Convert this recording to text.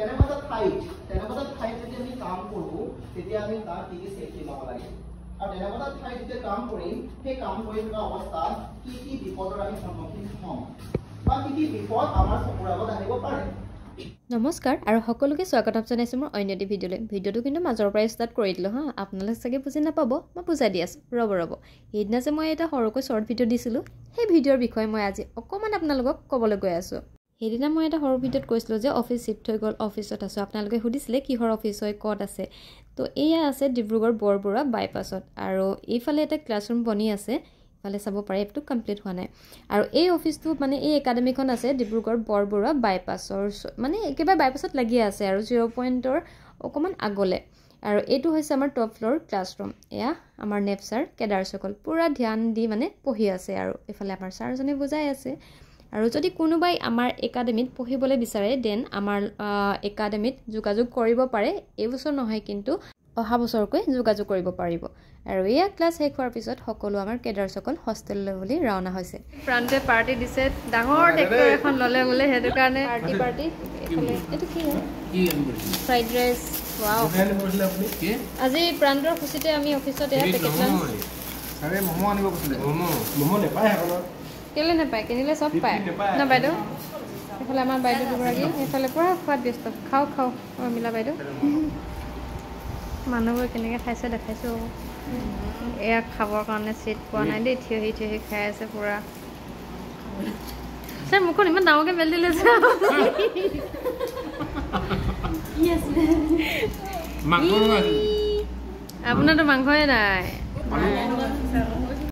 কেনেবাজা ঠাইত কেনেবাজা ঠাইত যদি আমি কাম কৰোঁ তেতিয়া আমি তাৰ কি কি চেফটি ল'ব লাগে আৰু তেনেকুৱা ঠাইত যেতিয়া কাম কৰিম সেই কাম কৰি থকা অৱস্থাত কি কি বিপদৰ আমি সন্মুখীন হ'ম বা কি কি বিপদ আমাৰ চকুৰ আগত আহিব পাৰে নমস্কাৰ আৰু সকলোকে স্বাগতম জনাইছোঁ মোৰ অন্য এটি ভিডিঅ'লৈ ভিডিঅ'টো কিন্তু মাজৰ পৰাই ষ্টাৰ্ট কৰি দিলোঁ হা আপোনালোকে চাগে বুজি নাপাব মই বুজাই দি আছোঁ ৰ'ব ৰ'ব সেইদিনা যে মই এটা সৰুকৈ শ্বৰ্ট ভিডিঅ' দিছিলোঁ সেই ভিডিঅ'ৰ বিষয়ে মই আজি অকণমান আপোনালোকক ক'বলৈ গৈ আছোঁ সেইদিনা মই এটা সৰু ভিডিঅ'ত কৈছিলোঁ যে অফিচ শ্বিফ্ট হৈ গ'ল অফিচত আছোঁ আপোনালোকে সুধিছিলে কিহৰ অফিচ হয় ক'ত আছে তো এয়া আছে ডিব্ৰুগড় বৰবৰুৱা বাইপাছত আৰু এইফালে এটা ক্লাছৰুম বনি আছে ইফালে চাব পাৰে এপটো কমপ্লিট হোৱা নাই আৰু এই অফিচটো মানে এই একাডেমিখন আছে ডিব্ৰুগড় বৰবৰুৱা বাইপাছৰ মানে একেবাৰে বাইপাছত লাগি আছে আৰু জিৰ' পইণ্টৰ অকণমান আগলৈ আৰু এইটো হৈছে আমাৰ টপ ফ্ল'ৰ ক্লাছৰুম এয়া আমাৰ নেপচাৰ কেদাৰ চকল পুৰা ধ্যান দি মানে পঢ়ি আছে আৰু এইফালে আমাৰ ছাৰজনে বুজাই আছে আৰু যদি কোনোবাই আমাৰ একাডেমিত পঢ়িবলৈ বিচাৰে দেন আমাৰ একাডেমিত যোগাযোগ কৰিব পাৰে এইবছৰ নহয় কিন্তু অহা বছৰকৈ যোগাযোগ কৰিব পাৰিব আৰু এয়া ক্লাছ শেষ হোৱাৰ পিছত সকলো আমাৰ কেডাৰসকল হোষ্টেললৈ বুলি ৰাওনা হৈছে প্ৰান্তে পাৰ্টি দিছে ডাঙৰ ট্ৰেক্টৰ এখন ল'লে বোলে সেইটো কাৰণে পাৰ্টি পাৰ্টি এইটো কি হয় ফ্ৰাইড ৰাইচ আজি প্ৰান্তৰ খুচিতে আমি অফিচত এয়া পেকেট লাঞ্চ কেলে নাপায় কিনিলে চব পায় ন বাইদেউ এইফালে আমাৰ বাইদেউ দুগৰাকী সেইফালে পৰা খোৱাত ব্যস্ত খাওক খাওক অমিলা বাইদেউ মানুহবোৰ কেনেকৈ খাইছে দেখাইছোঁ এয়া খাবৰ কাৰণে ছিট পোৱা নাই দেই থিয় হি থিয় হি খাই আছে পুৰা ছাৰ মোক ইমান ডাঙৰকৈ বেল দিলে যে আপোনাৰতো মাংসই নাই